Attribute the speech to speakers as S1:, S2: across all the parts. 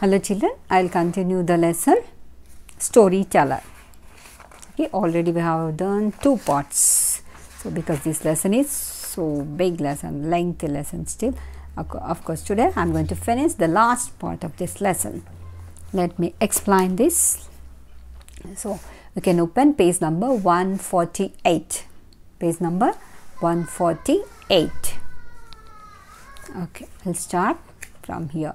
S1: Hello children, I will continue the lesson storyteller. Okay, already we have done two parts. So because this lesson is so big lesson, lengthy lesson still. Of course, today I am going to finish the last part of this lesson. Let me explain this. So we can open page number 148. Page number 148. Okay, I'll start from here.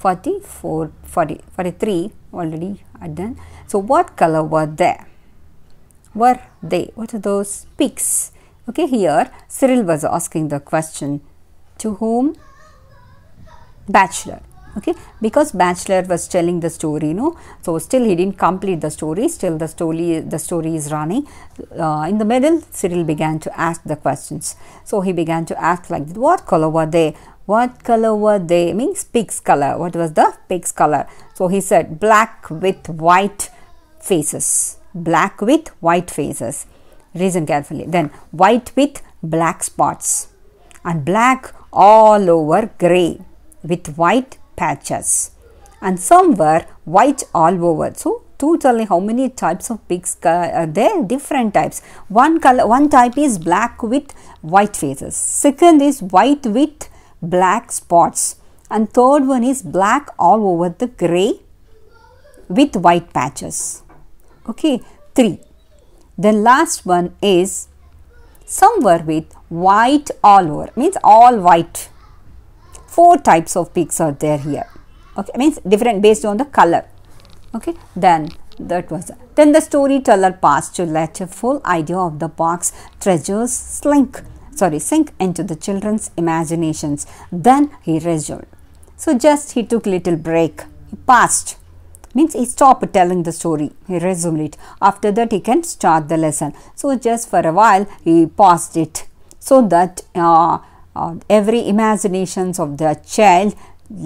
S1: 44, 40, 43 already are done. So what color were there? Were they? What are those peaks? Okay, here Cyril was asking the question to whom? Bachelor. Okay, because Bachelor was telling the story, you know, so still he didn't complete the story, still the story the story is running. Uh, in the middle, Cyril began to ask the questions. So he began to ask like, what color were they? What color were they? Means pig's color. What was the pig's color? So he said black with white faces. Black with white faces. Reason carefully. Then white with black spots. And black all over grey with white patches. And some were white all over. So to tell me how many types of pigs are uh, there different types one color one type is black with white faces second is white with black spots and third one is black all over the gray with white patches. Okay, 3. The last one is somewhere with white all over means all white. Four types of pigs are there here. Okay, means different based on the color. Okay, then that was then the storyteller passed to let a full idea of the box treasures slink sorry, sink into the children's imaginations. Then he resumed. So just he took little break. He paused. Means he stopped telling the story. He resumed it. After that he can start the lesson. So just for a while he paused it. So that uh, uh, every imaginations of the child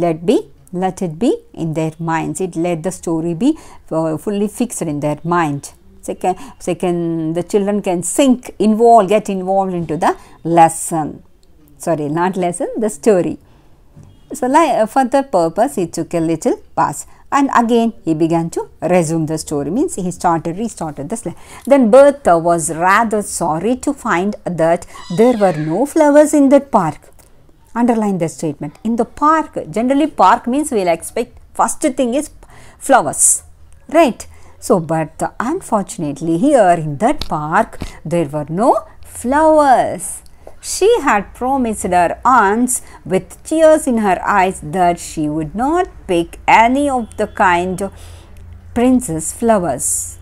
S1: let be let it be in their minds. It let the story be uh, fully fixed in their mind so can, can the children can sink involved get involved into the lesson sorry not lesson the story so like, uh, for the purpose he took a little pause and again he began to resume the story means he started restarted the slide. Then Bertha was rather sorry to find that there were no flowers in that park. Underline the statement. In the park, generally park means we'll expect first thing is flowers, right? So, but unfortunately here in that park there were no flowers. She had promised her aunts with tears in her eyes that she would not pick any of the kind of princess flowers.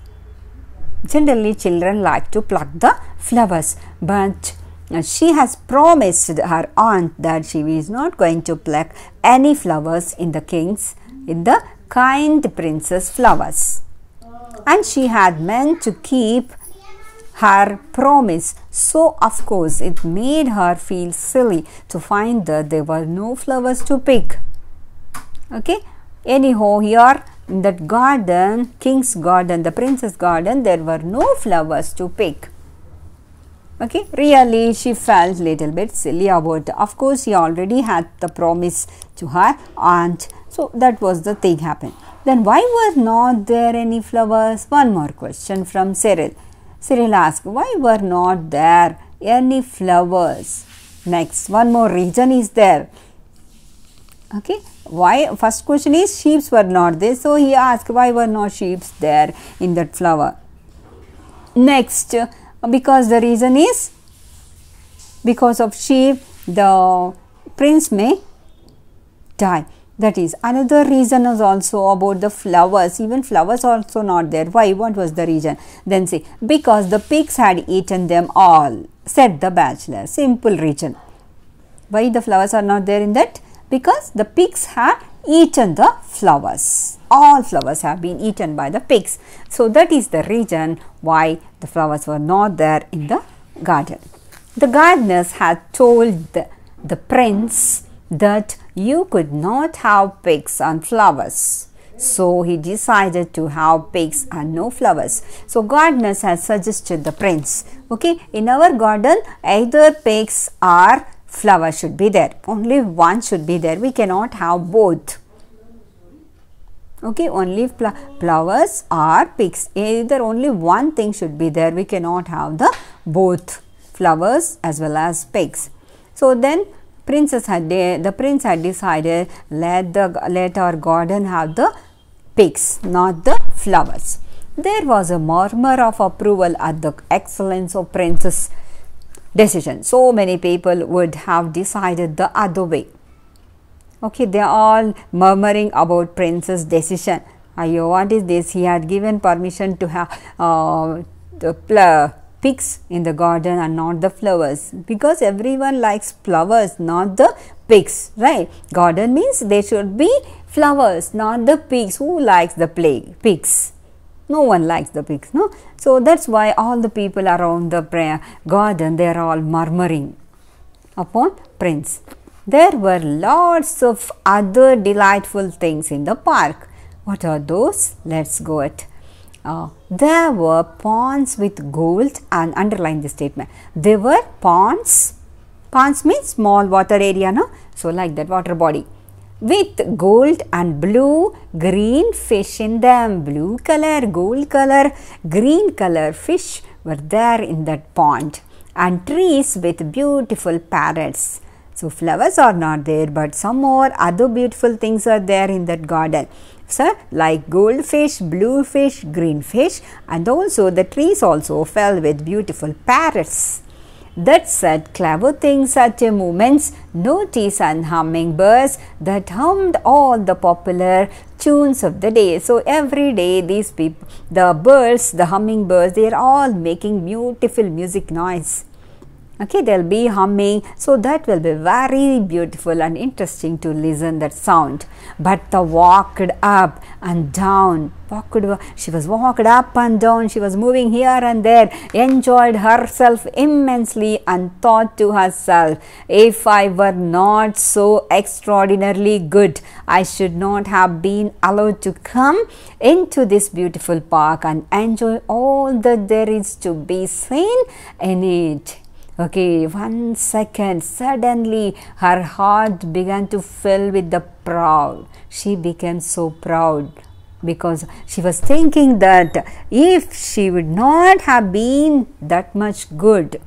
S1: Generally children like to pluck the flowers but she has promised her aunt that she is not going to pluck any flowers in the king's in the kind princess flowers and she had meant to keep her promise. So, of course, it made her feel silly to find that there were no flowers to pick. Okay, anyhow, here in that garden, king's garden, the princess garden, there were no flowers to pick. Okay, really, she felt little bit silly about. It. Of course, he already had the promise to her aunt so that was the thing happened. Then why were not there any flowers? One more question from Cyril. Cyril asked, why were not there any flowers? Next, one more reason is there. Okay, why? First question is sheeps were not there. So he asked, why were not sheeps there in that flower? Next, because the reason is because of sheep, the prince may die that is another reason is also about the flowers even flowers also not there why what was the reason then say because the pigs had eaten them all said the bachelor simple reason why the flowers are not there in that because the pigs have eaten the flowers all flowers have been eaten by the pigs so that is the reason why the flowers were not there in the garden the gardeners had told the, the prince that you could not have pigs and flowers. So he decided to have pigs and no flowers. So gardeners has suggested the prince. Okay, in our garden either pigs or flowers should be there. Only one should be there. We cannot have both. Okay, only flowers or pigs. Either only one thing should be there. We cannot have the both flowers as well as pigs. So then princess had de- the prince had decided let the let our garden have the pigs not the flowers there was a murmur of approval at the excellence of prince's decision so many people would have decided the other way okay they are all murmuring about prince's decision ayo what is this he had given permission to have uh, the pl- pigs in the garden and not the flowers because everyone likes flowers not the pigs right garden means they should be flowers not the pigs who likes the plague pigs no one likes the pigs no so that's why all the people around the prayer garden they are all murmuring upon prince there were lots of other delightful things in the park what are those let's go at uh, there were ponds with gold and underline this statement. There were ponds. Ponds means small water area, no? So like that water body. With gold and blue, green fish in them. Blue color, gold color, green color fish were there in that pond. And trees with beautiful parrots. So flowers are not there, but some more other beautiful things are there in that garden. Eh, like goldfish, bluefish, greenfish, and also the trees also fell with beautiful parrots. That said, clever things at your movements, notice and hummingbirds that hummed all the popular tunes of the day. So every day these people, the birds, the hummingbirds, they are all making beautiful music noise okay they'll be humming so that will be very beautiful and interesting to listen that sound but the walked up and down she was walked up and down she was moving here and there enjoyed herself immensely and thought to herself if i were not so extraordinarily good i should not have been allowed to come into this beautiful park and enjoy all that there is to be seen in it Okay, one second, suddenly her heart began to fill with the proud. She became so proud because she was thinking that if she would not have been that much good,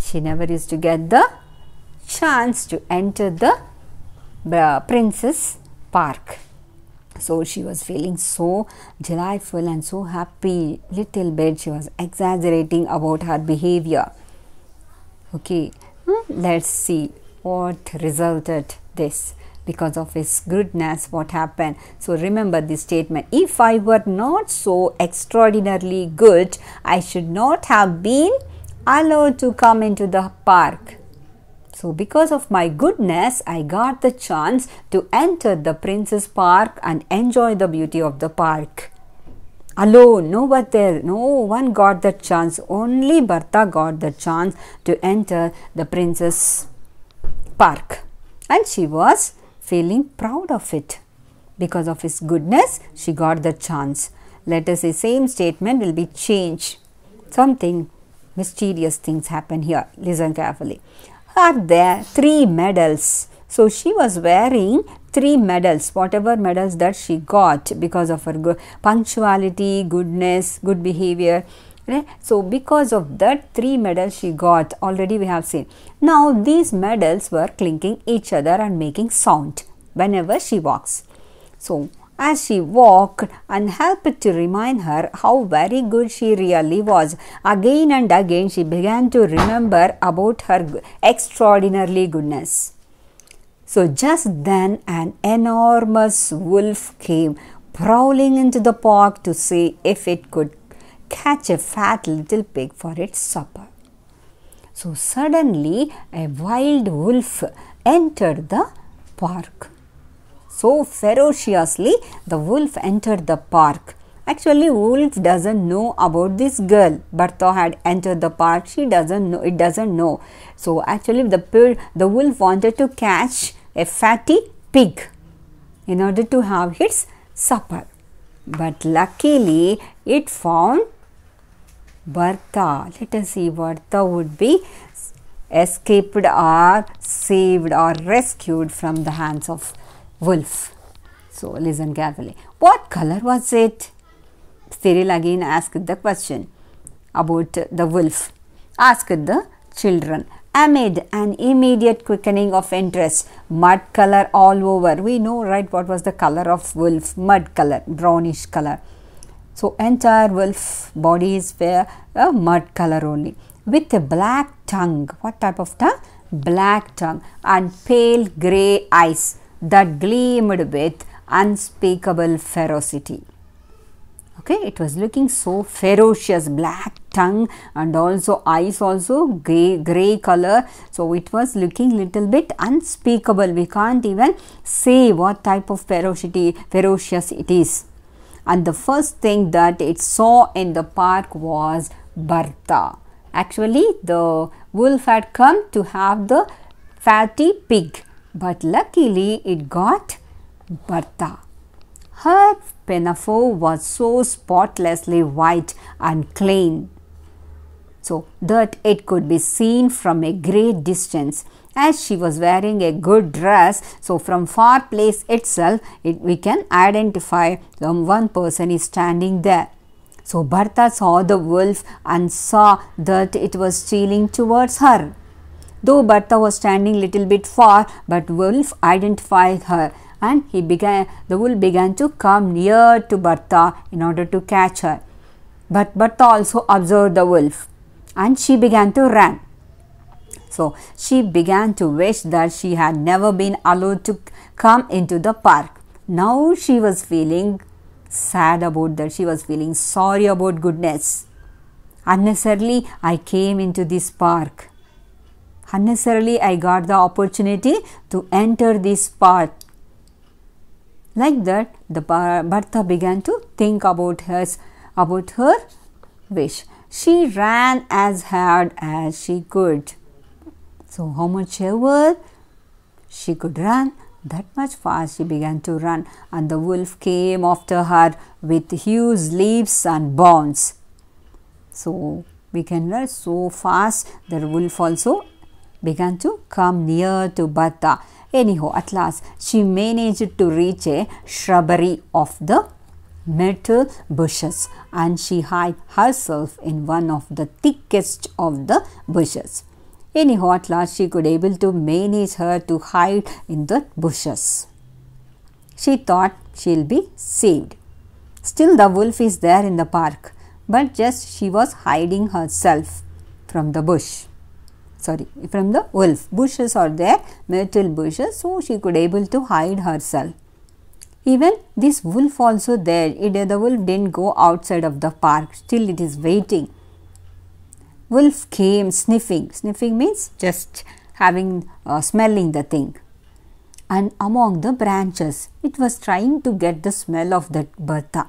S1: she never used to get the chance to enter the princess park. So she was feeling so delightful and so happy. Little bit she was exaggerating about her behavior okay hmm, let's see what resulted this because of his goodness what happened so remember this statement if i were not so extraordinarily good i should not have been allowed to come into the park so because of my goodness i got the chance to enter the prince's park and enjoy the beauty of the park alone. No one there, no one got that chance. Only Bertha got the chance to enter the Princess Park. And she was feeling proud of it. Because of his goodness, she got the chance. Let us say same statement will be changed. Something mysterious things happen here. Listen carefully. Are there three medals? So she was wearing three medals, whatever medals that she got because of her punctuality, goodness, good behavior. So, because of that, three medals she got already we have seen. Now, these medals were clinking each other and making sound whenever she walks. So, as she walked and helped to remind her how very good she really was. Again and again she began to remember about her extraordinarily goodness. So just then an enormous wolf came prowling into the park to see if it could catch a fat little pig for its supper. So suddenly a wild wolf entered the park. So ferociously the wolf entered the park. Actually, wolf doesn't know about this girl. Bertha had entered the park. She doesn't know. It doesn't know. So actually, the the wolf wanted to catch a fatty pig in order to have its supper. But luckily it found Bertha. Let us see Bertha would be escaped or saved or rescued from the hands of wolf. So listen carefully. What color was it? Cyril again asked the question about the wolf. Asked the children amid an immediate quickening of interest. Mud color all over. We know, right, what was the color of wolf? Mud color, brownish color. So, entire wolf bodies were a mud color only. With a black tongue. What type of tongue? Black tongue and pale grey eyes that gleamed with unspeakable ferocity okay it was looking so ferocious black tongue and also eyes also gray gray color so it was looking little bit unspeakable we can't even say what type of ferocity ferocious it is and the first thing that it saw in the park was Barta. actually the wolf had come to have the fatty pig but luckily it got Barta. Her pinafore was so spotlessly white and clean so that it could be seen from a great distance as she was wearing a good dress so from far place itself it, we can identify the one person is standing there so Bertha saw the wolf and saw that it was stealing towards her though Bertha was standing little bit far but wolf identified her and he began the wolf began to come near to Bertha in order to catch her. But Bertha also observed the wolf and she began to run. So she began to wish that she had never been allowed to come into the park. Now she was feeling sad about that, she was feeling sorry about goodness. Unnecessarily, I came into this park. Unnecessarily, I got the opportunity to enter this park like that, the Bertha began to think about hers, about her wish. She ran as hard as she could. So how much ever she could run, that much fast she began to run and the wolf came after her with huge leaps and bounds. So we can run so fast The wolf also began to come near to Bhatta Anyhow, at last she managed to reach a shrubbery of the myrtle bushes and she hid herself in one of the thickest of the bushes. Anyhow, at last she could able to manage her to hide in the bushes. She thought she'll be saved. Still the wolf is there in the park, but just she was hiding herself from the bush sorry from the wolf. Bushes are there, myrtle bushes, so she could able to hide herself. Even this wolf also there, it, the wolf didn't go outside of the park, still it is waiting. Wolf came sniffing, sniffing means just having uh, smelling the thing and among the branches it was trying to get the smell of that Bertha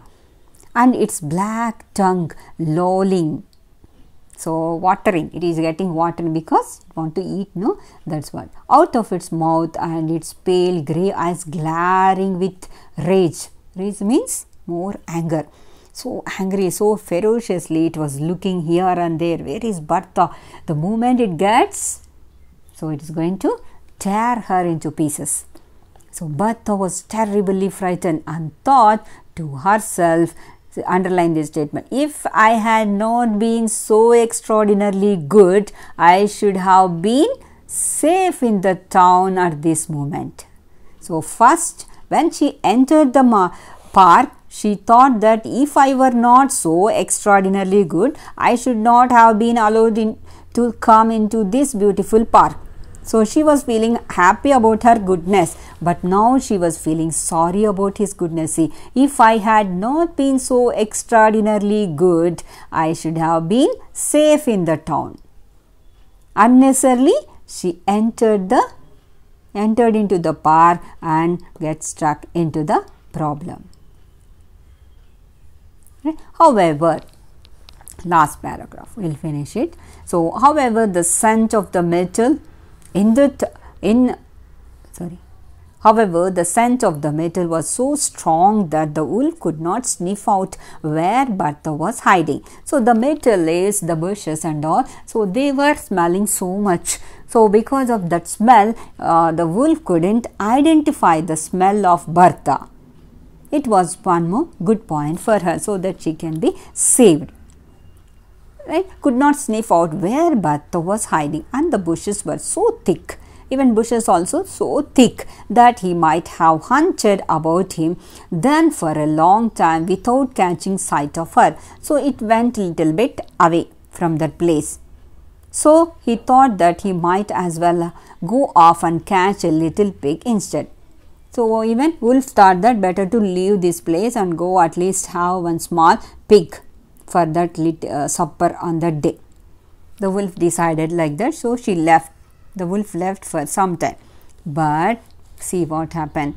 S1: and its black tongue lolling so watering, it is getting water because it want to eat, no? That's what. Out of its mouth and its pale grey eyes glaring with rage. Rage means more anger. So angry, so ferociously it was looking here and there. Where is Bertha? The moment it gets, so it is going to tear her into pieces. So Bertha was terribly frightened and thought to herself, underline this statement if i had not been so extraordinarily good i should have been safe in the town at this moment so first when she entered the park she thought that if i were not so extraordinarily good i should not have been allowed in, to come into this beautiful park so she was feeling happy about her goodness, but now she was feeling sorry about his goodness. See, if I had not been so extraordinarily good, I should have been safe in the town. Unnecessarily, she entered the entered into the par and get stuck into the problem. However, last paragraph, we'll finish it. So, however, the scent of the metal in the in sorry. However, the scent of the metal was so strong that the wolf could not sniff out where Bhartha was hiding. So the metal is the bushes and all. So they were smelling so much. So because of that smell, uh, the wolf couldn't identify the smell of Bhartha. It was one more good point for her so that she can be saved right, could not sniff out where Bhatta was hiding and the bushes were so thick even bushes also so thick that he might have hunted about him then for a long time without catching sight of her. So it went little bit away from that place. So he thought that he might as well go off and catch a little pig instead. So even wolf thought that better to leave this place and go at least have one small pig for that lit, uh, supper on that day. The wolf decided like that, so she left. The wolf left for some time. But see what happened.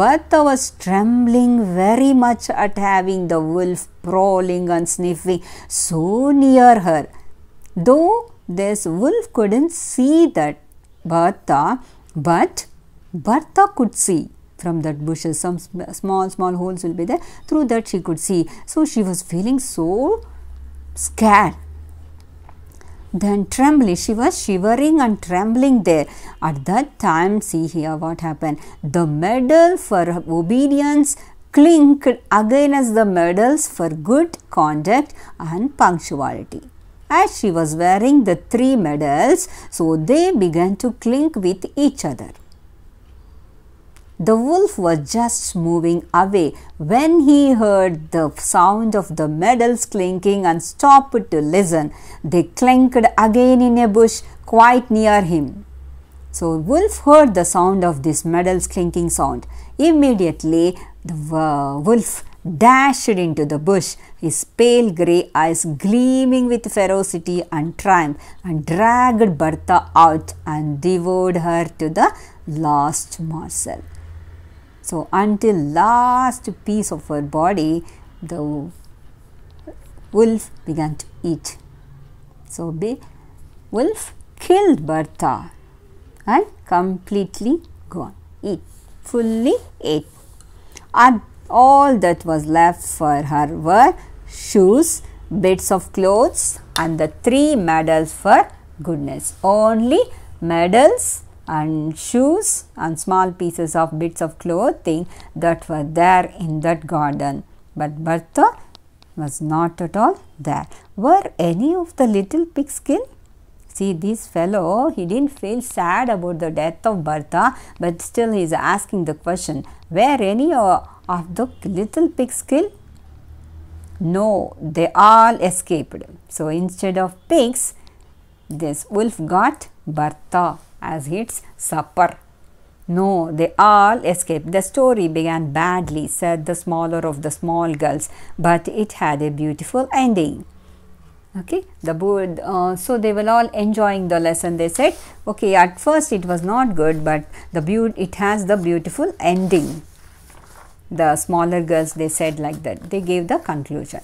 S1: Bertha was trembling very much at having the wolf prowling and sniffing so near her. Though this wolf couldn't see that Bertha, but Bertha could see from that bushes some small small holes will be there through that she could see so she was feeling so scared then trembling she was shivering and trembling there at that time see here what happened the medal for obedience clinked again as the medals for good conduct and punctuality as she was wearing the three medals so they began to clink with each other the wolf was just moving away when he heard the sound of the medals clinking and stopped to listen. They clinked again in a bush quite near him. So wolf heard the sound of this medals clinking sound. Immediately the wolf dashed into the bush, his pale grey eyes gleaming with ferocity and triumph, and dragged Bertha out and devoured her to the last morsel. So until last piece of her body, the wolf began to eat. So the wolf killed Bertha and completely gone, eat, fully ate. And all that was left for her were shoes, bits of clothes and the three medals for goodness. Only medals and shoes and small pieces of bits of clothing that were there in that garden. But Bertha was not at all there. Were any of the little pigs killed? See this fellow, he didn't feel sad about the death of Bertha, but still he is asking the question, were any of the little pigs killed? No, they all escaped. So instead of pigs, this wolf got Bertha as its supper. No, they all escaped. The story began badly, said the smaller of the small girls, but it had a beautiful ending. Okay, the board, uh, so they were all enjoying the lesson. They said, okay, at first it was not good, but the be- it has the beautiful ending. The smaller girls, they said like that. They gave the conclusion.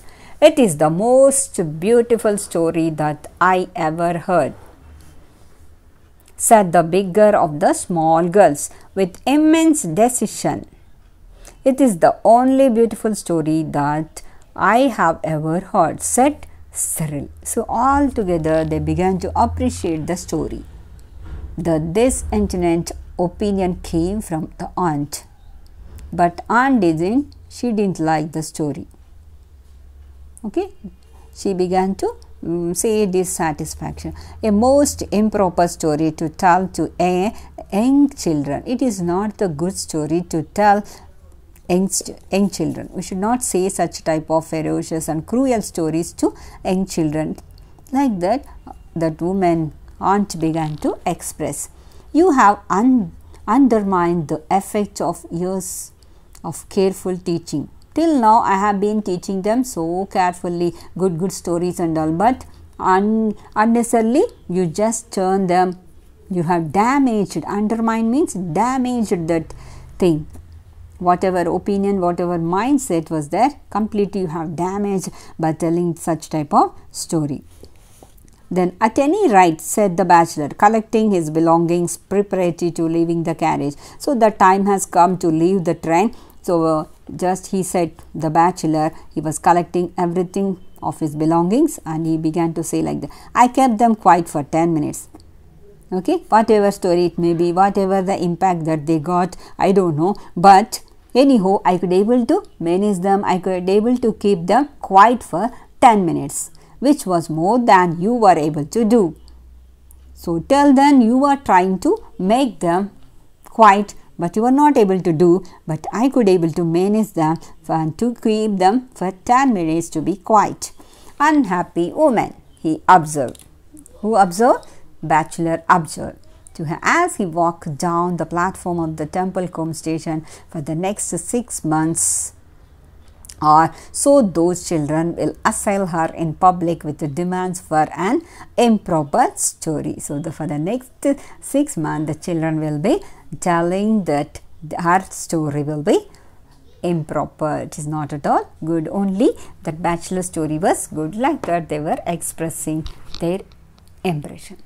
S1: It is the most beautiful story that I ever heard said the bigger of the small girls with immense decision. It is the only beautiful story that I have ever heard, said Cyril. So, all together they began to appreciate the story. The disinterested opinion came from the aunt. But aunt didn't, she didn't like the story. Okay, she began to um, mm, say dissatisfaction. A most improper story to tell to a young children. It is not the good story to tell young, young children. We should not say such type of ferocious and cruel stories to young children. Like that, that woman aunt began to express. You have un undermined the effect of years of careful teaching till now i have been teaching them so carefully good good stories and all but un- unnecessarily you just turn them you have damaged undermine means damaged that thing whatever opinion whatever mindset was there completely you have damaged by telling such type of story then, at any rate, said the bachelor, collecting his belongings preparatory to leaving the carriage. So, the time has come to leave the train. So, uh, just he said the bachelor he was collecting everything of his belongings and he began to say like that i kept them quiet for 10 minutes okay whatever story it may be whatever the impact that they got i don't know but anyhow i could able to manage them i could able to keep them quiet for 10 minutes which was more than you were able to do so till then you are trying to make them quiet but you were not able to do but I could able to manage them and to keep them for 10 minutes to be quiet. Unhappy woman, he observed. Who observed? Bachelor observed to her as he walked down the platform of the Templecombe station for the next six months or so those children will assail her in public with demands for an improper story. So the, for the next six months the children will be telling that her story will be improper it is not at all good only that bachelor story was good like that they were expressing their impression